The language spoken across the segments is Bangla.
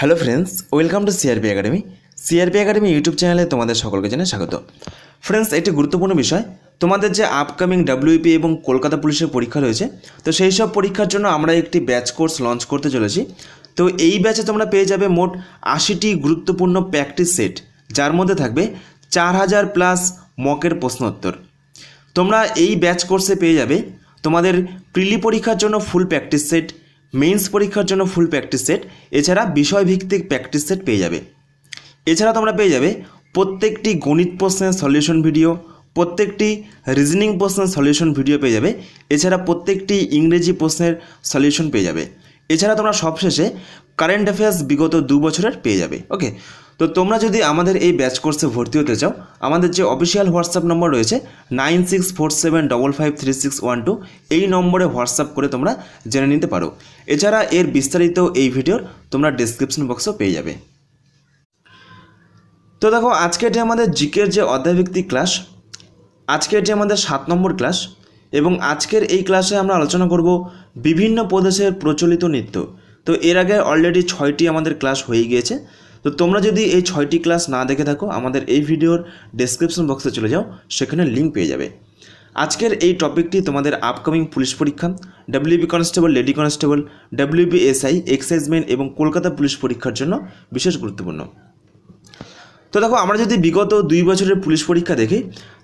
hello friends welcome to CRP academy CRP academy YouTube চ্যানেলে তোমাদের সকলকে জানিয়ে স্বাগত ফ্রেন্ডস একটি গুরুত্বপূর্ণ বিষয় তোমাদের যে আপকামিং ডাব্লিউপি e এবং কলকাতা পুলিশের পরীক্ষা রয়েছে তো সেই সব পরীক্ষার জন্য আমরা একটি ব্যাচ কোর্স লঞ্চ করতে চলেছি তো এই ব্যাচে তোমরা পেয়ে যাবে মোট আশিটি গুরুত্বপূর্ণ প্র্যাকটিস সেট যার মধ্যে থাকবে চার হাজার প্লাস মকের প্রশ্নোত্তর তোমরা এই ব্যাচ কোর্সে পেয়ে যাবে তোমাদের প্রিলি পরীক্ষার জন্য ফুল প্র্যাকটিস সেট মেন্স পরীক্ষার জন্য ফুল প্র্যাকটিস সেট এছাড়া বিষয়ভিত্তিক প্র্যাকটিস সেট পেয়ে যাবে এছাড়া তোমরা পেয়ে যাবে প্রত্যেকটি গণিত প্রশ্নের সলিউশন ভিডিও প্রত্যেকটি রিজনিং প্রশ্নের সলিউশন ভিডিও পেয়ে যাবে এছাড়া প্রত্যেকটি ইংরেজি প্রশ্নের সলিউশন পেয়ে যাবে এছাড়া তোমরা সবশেষে কারেন্ট অ্যাফেয়ার্স বিগত দু বছরের পেয়ে যাবে ওকে তো তোমরা যদি আমাদের এই ব্যাচ কোর্সে ভর্তি হতে চাও আমাদের যে অফিসিয়াল হোয়াটসঅ্যাপ নম্বর রয়েছে nine six four seven double five three six one two এই নম্বরে হোয়াটসঅ্যাপ করে তোমরা জেনে নিতে পারো এছাড়া এর বিস্তারিত এই ভিডিওর তোমরা ডিসক্রিপশন বক্সও পেয়ে যাবে তো দেখো আজকে এটি আমাদের জিকের যে অধ্যায়ভিত্তিক ক্লাস আজকে এটি আমাদের সাত নম্বর ক্লাস এবং আজকের এই ক্লাসে আমরা আলোচনা করব বিভিন্ন প্রদেশের প্রচলিত নৃত্য তো এর আগে অলরেডি ছয়টি আমাদের ক্লাস হয়ে গিয়েছে তো তোমরা যদি এই ছয়টি ক্লাস না দেখে থাকো আমাদের এই ভিডিওর ডেসক্রিপশন বক্সে চলে যাও সেখানে লিঙ্ক পেয়ে যাবে আজকের এই টপিকটি তোমাদের আপকামিং পুলিশ পরীক্ষা WB constable lady constable WB SI exciseman এবং কলকাতা পুলিশ পরীক্ষার জন্য বিশেষ গুরুত্বপূর্ণ তো দেখো আমরা যদি বিগত দুই বছরের পুলিশ পরীক্ষা দেখি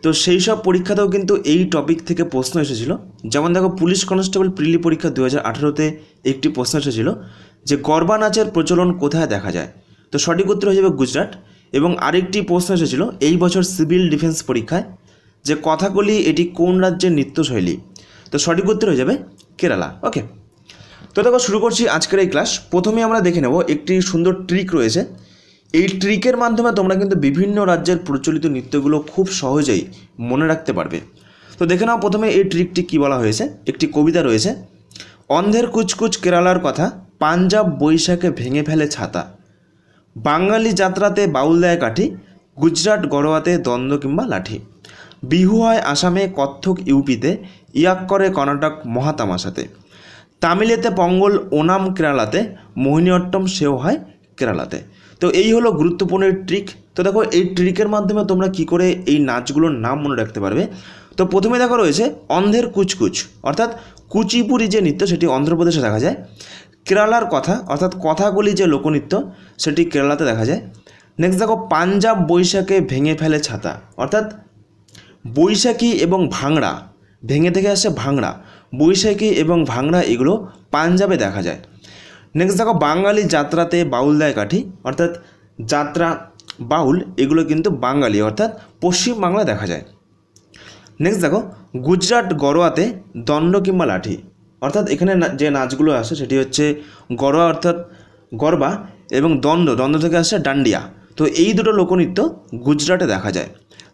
তো সেই সব পরীক্ষাতেও কিন্তু এই টপিক থেকে প্রশ্ন এসেছিল যেমন দেখো পুলিশ কনস্টেবল প্রিলি পরীক্ষা দু হাজার আঠারোতে একটি প্রশ্ন এসেছিল যে গরবা নাচের প্রচলন কোথায় দেখা যায় তো সঠিক উত্তর হয়ে যাবে গুজরাট এবং আরেকটি প্রশ্ন এসেছিল এই বছর সিভিল ডিফেন্স পরীক্ষায় যে কথাকলি এটি কোন রাজ্যের নৃত্যশৈলী তো সঠিক উত্তর হয়ে যাবে কেরালা ওকে তো দেখো শুরু করছি আজকের এই ক্লাস প্রথমে আমরা দেখে নেব একটি সুন্দর ট্রিক রয়েছে এই ট্রিকের মাধ্যমে তোমরা কিন্তু বিভিন্ন রাজ্যের প্রচলিত নৃত্যগুলো খুব সহজেই মনে রাখতে পারবে তো দেখে নাও প্রথমে এই ট্রিকটি কী বলা হয়েছে একটি কবিতা রয়েছে অন্ধের কুচকুচ কেরালার কথা পাঞ্জাব বৈশাখে ভেঙে ফেলে ছাতা বাঙালি যাত্রাতে বাউল দেয় কাঠি গুজরাট গড়োয়াতে দ্বন্দ্ব কিংবা লাঠি বিহু হয় আসামে কত্থক ইউপিতে ইয়াক করে কর্ণাটক মহাতামাশাতে তামিলেতে পঙ্গল ওনাম কেরালাতে অট্টম সেও হয় কেরালাতে তো এই হলো গুরুত্বপূর্ণ ট্রিক তো দেখো এই ট্রিকের মাধ্যমে তোমরা কি করে এই নাচগুলোর নাম মনে রাখতে পারবে তো প্রথমে দেখা রয়েছে অন্ধের কুচকুচ অর্থাৎ কুচিপুরি যে নৃত্য সেটি অন্ধ্রপ্রদেশে দেখা যায় কেরালার কথা অর্থাৎ কথাগুলি যে লোকনৃত্য সেটি কেরালাতে দেখা যায় নেক্সট দেখো পাঞ্জাব বৈশাখে ভেঙে ফেলে ছাতা অর্থাৎ বৈশাখী এবং ভাংড়া ভেঙে থেকে আসে ভাংড়া বৈশাখী এবং ভাংড়া এগুলো পাঞ্জাবে দেখা যায় নেক্সট দেখো বাঙালি যাত্রাতে বাউল দেয় কাঠি অর্থাৎ যাত্রা বাউল এগুলো কিন্তু বাঙালি অর্থাৎ পশ্চিমবাংলা দেখা যায় নেক্সট দেখো গুজরাট গরোয়াতে দণ্ড কিংবা লাঠি অর্থাৎ এখানে যে নাচগুলো আসে সেটি হচ্ছে গরবা অর্থাৎ গরবা এবং দণ্ড দণ্ড থেকে আসে ডান্ডিয়া তো এই দুটো লোকনৃত্য গুজরাটে দেখা যায়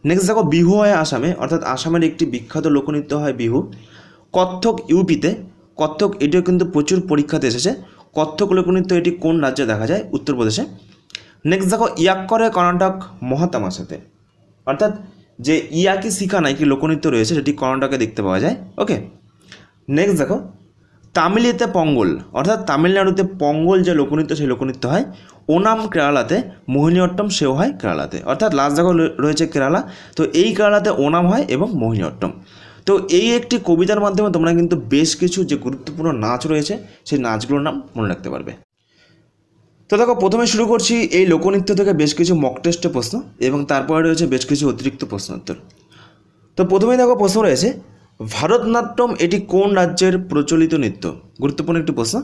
নেক্সট দেখো বিহু হয় আসামে অর্থাৎ আসামের একটি বিখ্যাত লোকনৃত্য হয় বিহু কত্থক ইউপিতে কত্থক এটিও কিন্তু প্রচুর পরীক্ষাতে এসেছে কত্থক লোকনৃত্য এটি কোন রাজ্যে দেখা যায় উত্তরপ্রদেশে নেক্সট দেখো ইয়াক্করে কর্ণাটক মহাতামাশাতে অর্থাৎ যে ইয়াকি শিখা কি লোকনৃত্য রয়েছে সেটি কর্ণাটকে দেখতে পাওয়া যায় ওকে নেক্সট দেখো তামিলিতে পঙ্গল অর্থাৎ তামিলনাড়ুতে পঙ্গল যে লোকনৃত্য সেই লোকনৃত্য হয় ওনাম কেরালাতে মোহিনীঅট্টম সেও হয় কেরালাতে অর্থাৎ লাস্ট জায়গা রয়েছে কেরালা তো এই কেরালাতে ওনাম হয় এবং মোহিনীঅট্টম তো এই একটি কবিতার মাধ্যমে তোমরা কিন্তু বেশ কিছু যে গুরুত্বপূর্ণ নাচ রয়েছে সেই নাচগুলোর নাম মনে রাখতে পারবে তো দেখো প্রথমে শুরু করছি এই লোকনৃত্য থেকে বেশ কিছু মক টেস্টের প্রশ্ন এবং তারপরে রয়েছে বেশ কিছু অতিরিক্ত প্রশ্নোত্তর তো প্রথমেই দেখো প্রশ্ন রয়েছে ভারতনাট্যম এটি কোন রাজ্যের প্রচলিত নৃত্য গুরুত্বপূর্ণ একটি প্রশ্ন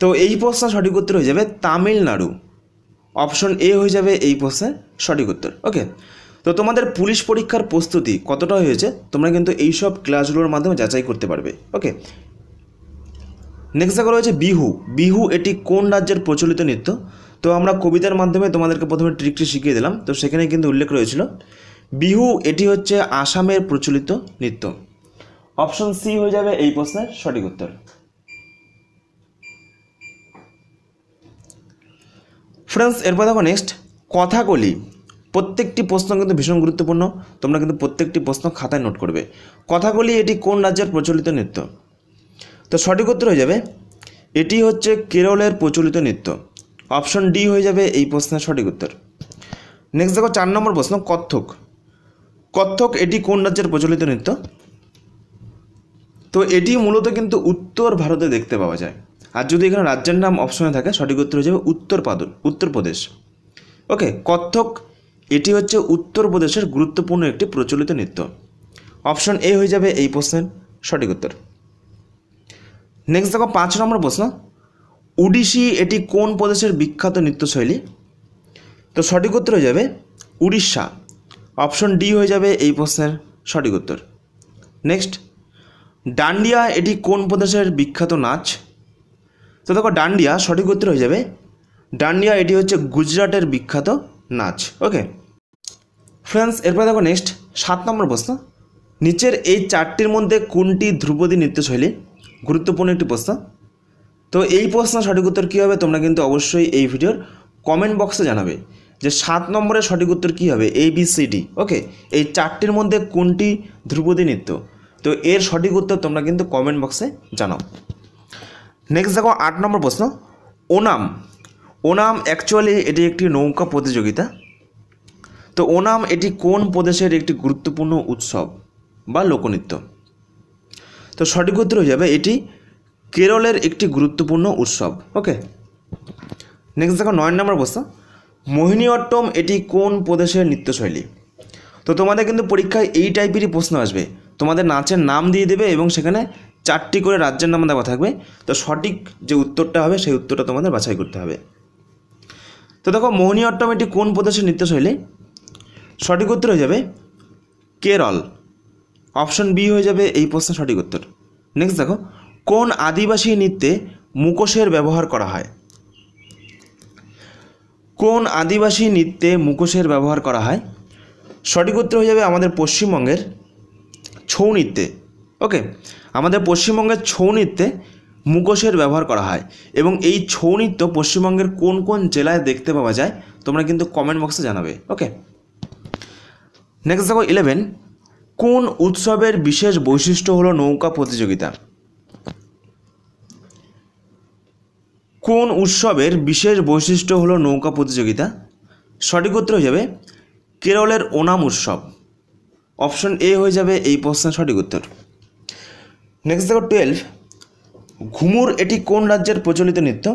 তো এই প্রশ্ন সঠিক উত্তর হয়ে যাবে তামিলনাড়ু অপশন এ হয়ে যাবে এই প্রশ্নের সঠিক উত্তর ওকে তো তোমাদের পুলিশ পরীক্ষার প্রস্তুতি কতটা হয়েছে তোমরা কিন্তু এই সব ক্লাসগুলোর মাধ্যমে যাচাই করতে পারবে ওকে নেক্সট দেখা রয়েছে বিহু বিহু এটি কোন রাজ্যের প্রচলিত নৃত্য তো আমরা কবিতার মাধ্যমে তোমাদেরকে প্রথমে ট্রিকটি শিখিয়ে দিলাম তো সেখানে কিন্তু উল্লেখ রয়েছিল বিহু এটি হচ্ছে আসামের প্রচলিত নৃত্য অপশন সি হয়ে যাবে এই প্রশ্নের সঠিক উত্তর ফ্রেন্ডস এরপর দেখো নেক্সট কথাকলি প্রত্যেকটি প্রশ্ন কিন্তু ভীষণ গুরুত্বপূর্ণ তোমরা কিন্তু প্রত্যেকটি প্রশ্ন খাতায় নোট করবে কথাকলি এটি কোন রাজ্যের প্রচলিত নৃত্য তো সঠিক উত্তর হয়ে যাবে এটি হচ্ছে কেরলের প্রচলিত নৃত্য অপশন ডি হয়ে যাবে এই প্রশ্নের সঠিক উত্তর নেক্সট দেখো চার নম্বর প্রশ্ন কত্থক কত্থক এটি কোন রাজ্যের প্রচলিত নৃত্য তো এটি মূলত কিন্তু উত্তর ভারতে দেখতে পাওয়া যায় আর যদি এখানে রাজ্যের নাম অপশনে থাকে সঠিক উত্তর হয়ে যাবে উত্তরপাদন উত্তরপ্রদেশ ওকে কত্থক এটি হচ্ছে উত্তরপ্রদেশের গুরুত্বপূর্ণ একটি প্রচলিত নৃত্য অপশন এ হয়ে যাবে এই প্রশ্নের সঠিক উত্তর নেক্সট দেখো পাঁচ নম্বর প্রশ্ন উড়িষি এটি কোন প্রদেশের বিখ্যাত নৃত্যশৈলী তো সঠিক উত্তর হয়ে যাবে উড়িষ্যা অপশন ডি হয়ে যাবে এই প্রশ্নের সঠিক উত্তর নেক্সট ডান্ডিয়া এটি কোন প্রদেশের বিখ্যাত নাচ তো দেখো ডান্ডিয়া সঠিক উত্তর হয়ে যাবে ডান্ডিয়া এটি হচ্ছে গুজরাটের বিখ্যাত নাচ ওকে ফ্রেন্ডস এরপর দেখো নেক্সট সাত নম্বর প্রশ্ন নিচের এই চারটির মধ্যে কোনটি ধ্রুপদী নৃত্যশৈলী গুরুত্বপূর্ণ একটি প্রশ্ন তো এই প্রশ্ন সঠিক উত্তর কী হবে তোমরা কিন্তু অবশ্যই এই ভিডিওর কমেন্ট বক্সে জানাবে যে সাত নম্বরের সঠিক উত্তর কী হবে A B C D okay এই চারটির মধ্যে কোনটি ধ্রুপদী নৃত্য তো এর সঠিক উত্তর তোমরা কিন্তু কমেন্ট বক্সে জানাও নেক্সট দেখো আট নম্বর প্রশ্ন ওনাম ওনাম অ্যাকচুয়ালি এটি একটি নৌকা প্রতিযোগিতা তো ওনাম এটি কোন প্রদেশের একটি গুরুত্বপূর্ণ উৎসব বা লোকনৃত্য তো সঠিক উত্তর হয়ে যাবে এটি কেরলের একটি গুরুত্বপূর্ণ উৎসব ওকে নেক্সট দেখো নয় নম্বর প্রশ্ন মোহিনীঅট্টম এটি কোন প্রদেশের নৃত্যশৈলী তো তোমাদের কিন্তু পরীক্ষায় এই টাইপেরই প্রশ্ন আসবে তোমাদের নাচের নাম দিয়ে দেবে এবং সেখানে চারটি করে রাজ্যের নাম দেওয়া থাকবে তো সঠিক যে উত্তরটা হবে সেই উত্তরটা তোমাদের বাছাই করতে হবে তো দেখো মোহিনীঅট্টম এটি কোন প্রদেশের নৃত্যশৈলী সঠিক উত্তর হয়ে যাবে কেরল অপশন বি হয়ে যাবে এই প্রশ্নের সঠিক উত্তর নেক্সট দেখো কোন আদিবাসী নৃত্যে মুখোশের ব্যবহার করা হয় কোন আদিবাসী নৃত্যে মুখোশের ব্যবহার করা হয় সঠিক উত্তর হয়ে যাবে আমাদের পশ্চিমবঙ্গের ছৌ নৃত্যে ওকে আমাদের পশ্চিমবঙ্গের ছৌ নৃত্যে মুখোশের ব্যবহার করা হয় এবং এই ছৌ নৃত্য পশ্চিমবঙ্গের কোন কোন জেলায় দেখতে পাওয়া যায় তোমরা কিন্তু কমেন্ট বক্সে জানাবে ওকে নেক্সট দেখো ইলেভেন কোন উৎসবের বিশেষ বৈশিষ্ট্য হলো নৌকা প্রতিযোগিতা কোন উৎসবের বিশেষ বৈশিষ্ট্য হলো নৌকা প্রতিযোগিতা সঠিক উত্তর হয়ে যাবে কেরলের ওনাম উৎসব অপশন এ হয়ে যাবে এই প্রশ্নের সঠিক উত্তর নেক্সট দেখো টুয়েলভ ঘুমুর এটি কোন রাজ্যের প্রচলিত নৃত্য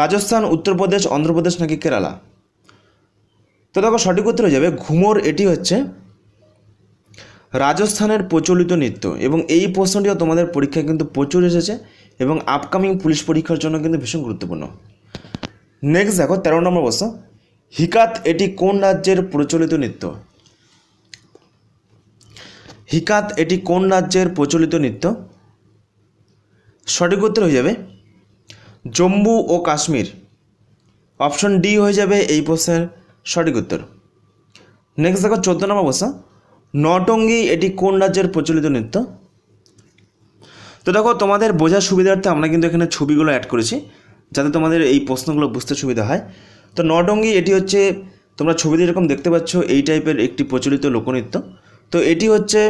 রাজস্থান উত্তরপ্রদেশ অন্ধ্রপ্রদেশ নাকি কেরালা তো দেখো সঠিক উত্তর হয়ে যাবে ঘুমোর এটি হচ্ছে রাজস্থানের প্রচলিত নৃত্য এবং এই প্রশ্নটিও তোমাদের পরীক্ষায় কিন্তু প্রচুর এসেছে এবং আপকামিং পুলিশ পরীক্ষার জন্য কিন্তু ভীষণ গুরুত্বপূর্ণ নেক্সট দেখো তেরো নম্বর প্রশ্ন হিকাত এটি কোন রাজ্যের প্রচলিত নৃত্য হিকাত এটি কোন রাজ্যের প্রচলিত নৃত্য সঠিক উত্তর হয়ে যাবে জম্মু ও কাশ্মীর অপশন ডি হয়ে যাবে এই প্রশ্নের সঠিক উত্তর নেক্সট দেখো চোদ্দ নম্বর প্রশ্ন নটঙ্গি এটি কোন রাজ্যের প্রচলিত নৃত্য তো দেখো তোমাদের বোঝার সুবিধার্থে আমরা কিন্তু এখানে ছবিগুলো অ্যাড করেছি যাতে তোমাদের এই প্রশ্নগুলো বুঝতে সুবিধা হয় তো নডঙ্গি এটি হচ্ছে তোমরা ছবিতে যেরকম দেখতে পাচ্ছ এই টাইপের একটি প্রচলিত লোকনৃত্য তো এটি হচ্ছে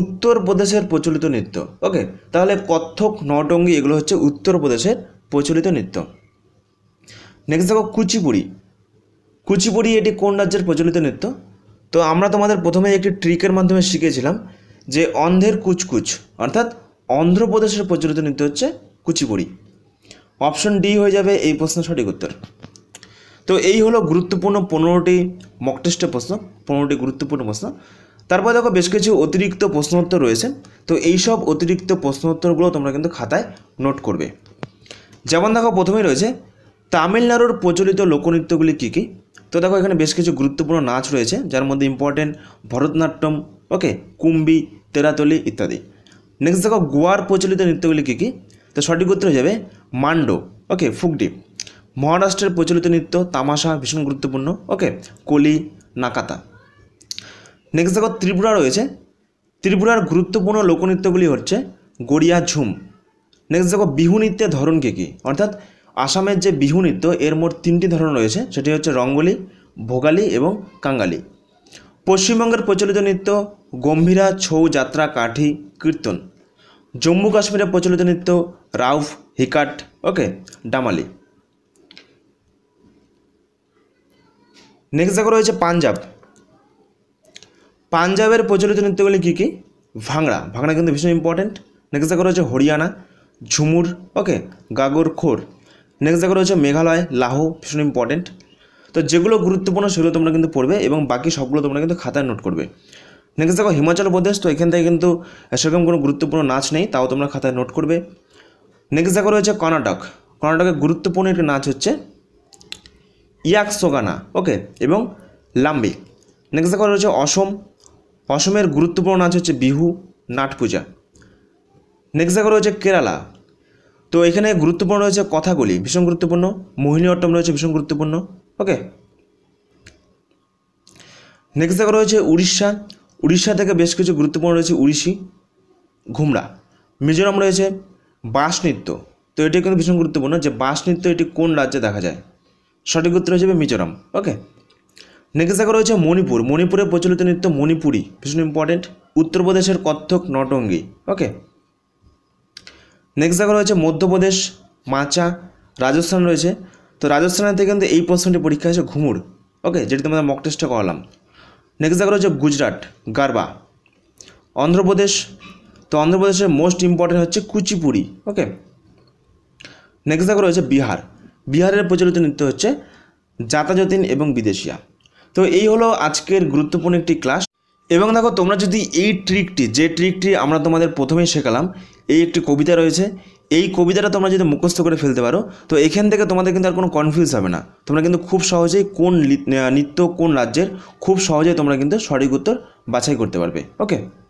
উত্তরপ্রদেশের প্রচলিত নৃত্য ওকে তাহলে কত্থক নটঙ্গি এগুলো হচ্ছে উত্তরপ্রদেশের প্রচলিত নৃত্য নেক্সট দেখো কুচিপুড়ি কুচিপুড়ি এটি কোন রাজ্যের প্রচলিত নৃত্য তো আমরা তোমাদের প্রথমে একটি ট্রিকের মাধ্যমে শিখেছিলাম যে অন্ধের কুচকুচ অর্থাৎ অন্ধ্রপ্রদেশের প্রচলিত নৃত্য হচ্ছে কুচিপুড়ি অপশন ডি হয়ে যাবে এই প্রশ্ন সঠিক উত্তর তো এই হলো গুরুত্বপূর্ণ পনেরোটি মক টেস্টের প্রশ্ন পনেরোটি গুরুত্বপূর্ণ প্রশ্ন তারপর দেখো বেশ কিছু অতিরিক্ত প্রশ্নোত্তর রয়েছে তো এই সব অতিরিক্ত প্রশ্নোত্তরগুলো তোমরা কিন্তু খাতায় নোট করবে যেমন দেখো প্রথমেই রয়েছে তামিলনাড়ুর প্রচলিত লোকনৃত্যগুলি কী কী তো দেখো এখানে বেশ কিছু গুরুত্বপূর্ণ নাচ রয়েছে যার মধ্যে ইম্পর্টেন্ট ভরতনাট্যম ওকে কুম্বি তেরাতলি ইত্যাদি নেক্সট দেখো গোয়ার প্রচলিত নৃত্যগুলি কী কী তো সঠিক উত্তর হয়ে যাবে মান্ডো ওকে ফুকডি মহারাষ্ট্রের প্রচলিত নৃত্য তামাশা ভীষণ গুরুত্বপূর্ণ ওকে কলি নাকাতা নেক্সট দেখো ত্রিপুরা রয়েছে ত্রিপুরার গুরুত্বপূর্ণ লোকনৃত্যগুলি হচ্ছে গড়িয়া ঝুম নেক্সট দেখো বিহু নৃত্যের ধরন কী কী অর্থাৎ আসামের যে বিহু নৃত্য এর মোট তিনটি ধরন রয়েছে সেটি হচ্ছে রঙ্গলি ভোগালি এবং কাঙ্গালি পশ্চিমবঙ্গের প্রচলিত নৃত্য গম্ভীরা ছৌ যাত্রা কাঠি কীর্তন জম্মু কাশ্মীরের প্রচলিত নৃত্য রাউফ হিকাট ওকে ডামালি নেক্সট দেখো রয়েছে পাঞ্জাব পাঞ্জাবের প্রচলিত নৃত্যগুলি কী কী ভাঙড়া ভাঙড়া কিন্তু ভীষণ ইম্পর্টেন্ট নেক্সট দেখো রয়েছে হরিয়ানা ঝুমুর ওকে গাগর খোর নেক্সট দেখো রয়েছে মেঘালয় লাহো ভীষণ ইম্পর্টেন্ট তো যেগুলো গুরুত্বপূর্ণ সেগুলো তোমরা কিন্তু পড়বে এবং বাকি সবগুলো তোমরা কিন্তু খাতায় নোট করবে নেক্সট দেখো হিমাচল প্রদেশ তো এখান থেকে কিন্তু সেরকম কোনো গুরুত্বপূর্ণ নাচ নেই তাও তোমরা খাতায় নোট করবে নেক্সট দেখো রয়েছে কর্ণাটক কর্ণাটকের গুরুত্বপূর্ণ একটি নাচ হচ্ছে ইয়াক সোগানা ওকে এবং লাম্বি নেক্সট দেখো রয়েছে অসম অসমের গুরুত্বপূর্ণ নাচ হচ্ছে বিহু নাট পূজা নেক্সট দেখো রয়েছে কেরালা তো এখানে গুরুত্বপূর্ণ রয়েছে কথাগুলি ভীষণ গুরুত্বপূর্ণ মোহিনী অট্টম রয়েছে ভীষণ গুরুত্বপূর্ণ ওকে নেক্সট দেখা রয়েছে উড়িষ্যা উড়িষ্যা থেকে বেশ কিছু গুরুত্বপূর্ণ রয়েছে উড়িষি ঘুমরা মিজোরাম রয়েছে বাঁশ নৃত্য তো এটি কিন্তু ভীষণ গুরুত্বপূর্ণ যে বাঁশ নৃত্য এটি কোন রাজ্যে দেখা যায় সঠিক উত্তর হিসেবে মিজোরাম ওকে নেক্সট দেখা রয়েছে মণিপুর মণিপুরে প্রচলিত নৃত্য মণিপুরি ভীষণ ইম্পর্টেন্ট উত্তরপ্রদেশের কত্থক নটঙ্গি ওকে নেক্সট দেখা রয়েছে মধ্যপ্রদেশ মাচা রাজস্থান রয়েছে তো থেকে কিন্তু এই প্রশ্নটি পরীক্ষা হয়েছে ঘুমুর ওকে যেটি তোমাদের মক টেস্টে করালাম নেক্সট দেখা হচ্ছে গুজরাট গারবা অন্ধ্রপ্রদেশ তো অন্ধ্রপ্রদেশের মোস্ট ইম্পর্টেন্ট হচ্ছে কুচিপুড়ি ওকে নেক্সট দেখা রয়েছে বিহার বিহারের প্রচলিত নৃত্য হচ্ছে যাতাযতীন এবং বিদেশিয়া তো এই হলো আজকের গুরুত্বপূর্ণ একটি ক্লাস এবং দেখো তোমরা যদি এই ট্রিকটি যে ট্রিকটি আমরা তোমাদের প্রথমেই শেখালাম এই একটি কবিতা রয়েছে এই কবিতাটা তোমরা যদি মুখস্থ করে ফেলতে পারো তো এখান থেকে তোমাদের কিন্তু আর কোনো কনফিউজ হবে না তোমরা কিন্তু খুব সহজেই কোন নৃত্য কোন রাজ্যের খুব সহজেই তোমরা কিন্তু সঠিক উত্তর বাছাই করতে পারবে ওকে